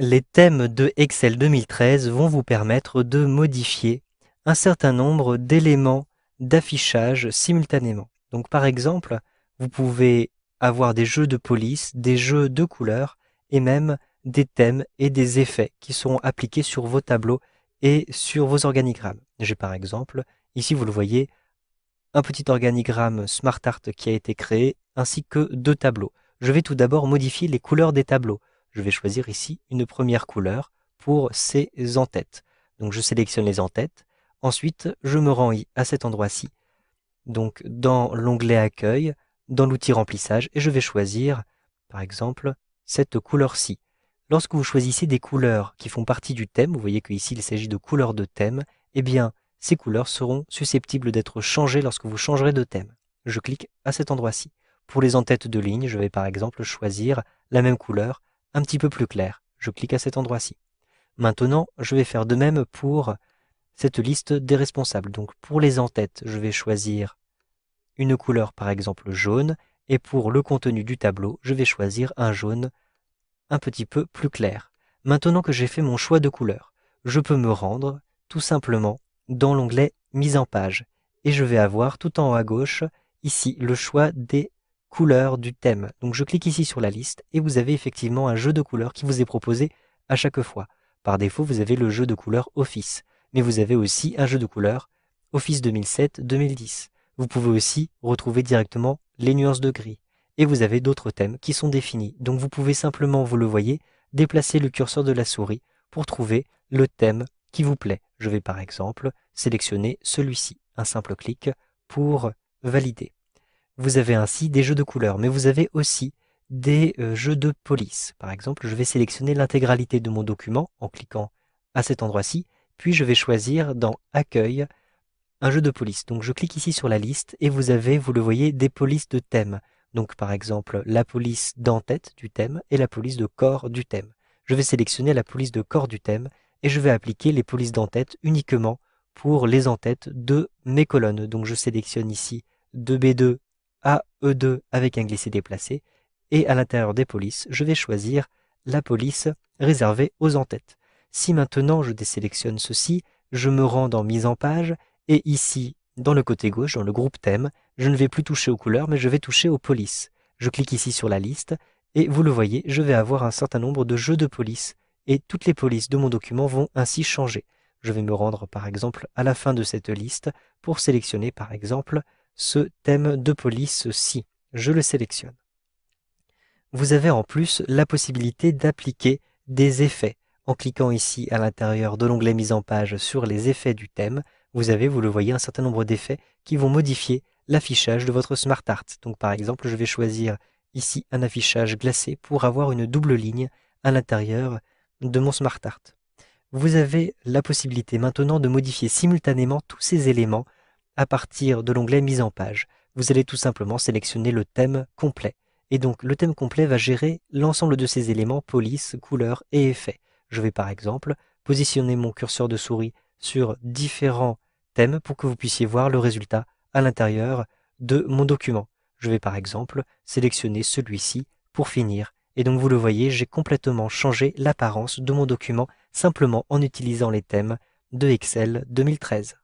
Les thèmes de Excel 2013 vont vous permettre de modifier un certain nombre d'éléments d'affichage simultanément. Donc par exemple, vous pouvez avoir des jeux de police, des jeux de couleurs et même des thèmes et des effets qui seront appliqués sur vos tableaux et sur vos organigrammes. J'ai par exemple, ici vous le voyez, un petit organigramme SmartArt qui a été créé ainsi que deux tableaux. Je vais tout d'abord modifier les couleurs des tableaux je vais choisir ici une première couleur pour ces entêtes. Donc je sélectionne les entêtes. Ensuite, je me rends à cet endroit-ci, donc dans l'onglet Accueil, dans l'outil Remplissage, et je vais choisir, par exemple, cette couleur-ci. Lorsque vous choisissez des couleurs qui font partie du thème, vous voyez qu'ici il s'agit de couleurs de thème, eh bien, ces couleurs seront susceptibles d'être changées lorsque vous changerez de thème. Je clique à cet endroit-ci. Pour les entêtes de ligne, je vais par exemple choisir la même couleur un petit peu plus clair. Je clique à cet endroit-ci. Maintenant, je vais faire de même pour cette liste des responsables. Donc pour les entêtes, je vais choisir une couleur par exemple jaune, et pour le contenu du tableau, je vais choisir un jaune un petit peu plus clair. Maintenant que j'ai fait mon choix de couleur, je peux me rendre tout simplement dans l'onglet Mise en page, et je vais avoir tout en haut à gauche, ici, le choix des Couleur du thème. Donc je clique ici sur la liste et vous avez effectivement un jeu de couleurs qui vous est proposé à chaque fois. Par défaut, vous avez le jeu de couleurs Office, mais vous avez aussi un jeu de couleurs Office 2007-2010. Vous pouvez aussi retrouver directement les nuances de gris. Et vous avez d'autres thèmes qui sont définis. Donc vous pouvez simplement, vous le voyez, déplacer le curseur de la souris pour trouver le thème qui vous plaît. Je vais par exemple sélectionner celui-ci. Un simple clic pour valider. Vous avez ainsi des jeux de couleurs, mais vous avez aussi des euh, jeux de police. Par exemple, je vais sélectionner l'intégralité de mon document en cliquant à cet endroit-ci, puis je vais choisir dans Accueil un jeu de police. Donc je clique ici sur la liste et vous avez, vous le voyez, des polices de thème. Donc par exemple la police d'entête du thème et la police de corps du thème. Je vais sélectionner la police de corps du thème et je vais appliquer les polices d'entête uniquement pour les entêtes de mes colonnes. Donc je sélectionne ici 2B2 a, E2 avec un glissé déplacé, et à l'intérieur des polices, je vais choisir la police réservée aux entêtes. Si maintenant je désélectionne ceci, je me rends dans Mise en page, et ici, dans le côté gauche, dans le groupe thème, je ne vais plus toucher aux couleurs, mais je vais toucher aux polices. Je clique ici sur la liste, et vous le voyez, je vais avoir un certain nombre de jeux de police, et toutes les polices de mon document vont ainsi changer. Je vais me rendre par exemple à la fin de cette liste pour sélectionner par exemple ce thème de police-ci. Je le sélectionne. Vous avez en plus la possibilité d'appliquer des effets. En cliquant ici à l'intérieur de l'onglet mise en page sur les effets du thème, vous avez, vous le voyez, un certain nombre d'effets qui vont modifier l'affichage de votre SmartArt. Donc par exemple, je vais choisir ici un affichage glacé pour avoir une double ligne à l'intérieur de mon SmartArt. Vous avez la possibilité maintenant de modifier simultanément tous ces éléments à partir de l'onglet Mise en page, vous allez tout simplement sélectionner le thème complet. Et donc le thème complet va gérer l'ensemble de ces éléments police, couleur et effet. Je vais par exemple positionner mon curseur de souris sur différents thèmes pour que vous puissiez voir le résultat à l'intérieur de mon document. Je vais par exemple sélectionner celui-ci pour finir. Et donc vous le voyez, j'ai complètement changé l'apparence de mon document simplement en utilisant les thèmes de Excel 2013.